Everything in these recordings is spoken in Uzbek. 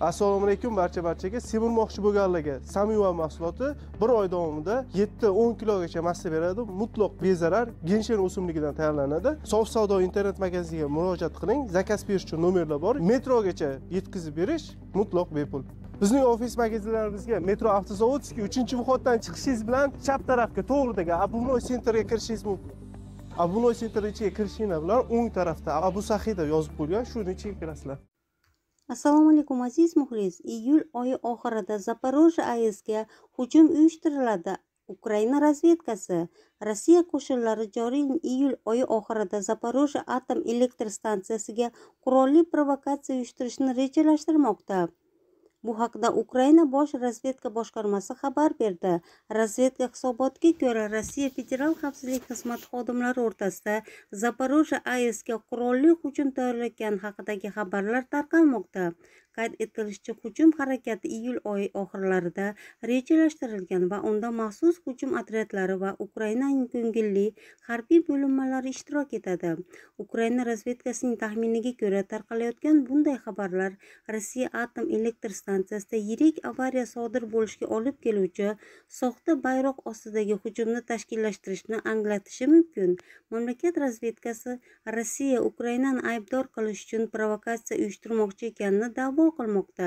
assalomu alaykum barcha barchaga semirmoqchi bo'lganlarga samiva mahsuloti bir oy davomida yetti o'n kilogacha massa beradi mutloq bezarar genshen o'simligidan tayyorlanadi sof savdo internet magazinga murojaat qiling zakaz berish uchun nomerlar bor metrogacha yetkazib berish mutloq bepul bizning ofis magazinlarimizga metro avtozavodskiy uchinchi vxoddan chiqishingiz bilan chap tarafga to'g'ridagi обувной sentrga kirishingiz mumkin obuvnoy sentr ichiga kirishinglar bilan o'ng tarafda abu sahida yozib qo'ygan shuni ichiga kirasizlar assalomu alaykum aziz muxlis iyul oyi oxirida zaporojye aesga hujum uyushtiriladi ukraina razvedkasi rossiya qo'shinlari joriy iyul oyi oxirida zaporojye atom elektr stansiyasiga qurolli provokatsiya uyushtirishni rejalashtirmoqda bu haqda ukraina bosh razvedka boshqarmasi xabar berdi razvedka hisobotiga ko'ra rossiya federal xavfsizlik xizmati xodimlari o'rtasida zaporojye aesga qurolli hujum tayyorlayotgani haqidagi xabarlar tarqalmoqda qayd etilishicha hujum harakati iyul oyi oxirlarida rejalashtirilgan va unda maxsus hujum otryadlari va ukrainaning ko'ngilli harbiy bo'linmalari ishtirok etadi ukraina razvedkasining taxminiga ko'ra tarqalayotgan bunday xabarlar rossiya atom elektr stansiyasida yirik avariya sodir bo'lishiga olib keluvchi soxta bayroq ostidagi hujumni tashkillashtirishni anglatishi mumkin mamlakat razvedkasi rossiya ukrainani aybdor qilish uchun provokatsiya uyushtirmoqchi ekanini da'vo da'vo qilmoqda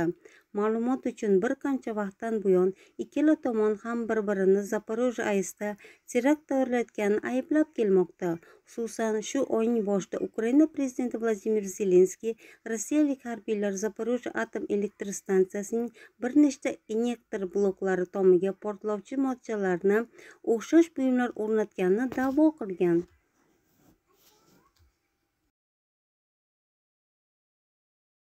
ma'lumot uchun bir qancha vaqtdan buyon ikkala tomon ham bir birini zaporojye ayesida terakt tayyorlayotganini ayblab kelmoqda xususan shu oyning boshida ukraina prezidenti vladimir zelenskiy rossiyalik harbiylar zaporojye atom elektr stansiyasining bir nechta elektr bloklari tomiga portlovchi moddalarni o'xshash buyumlar o'rnatganini da'vo qilgan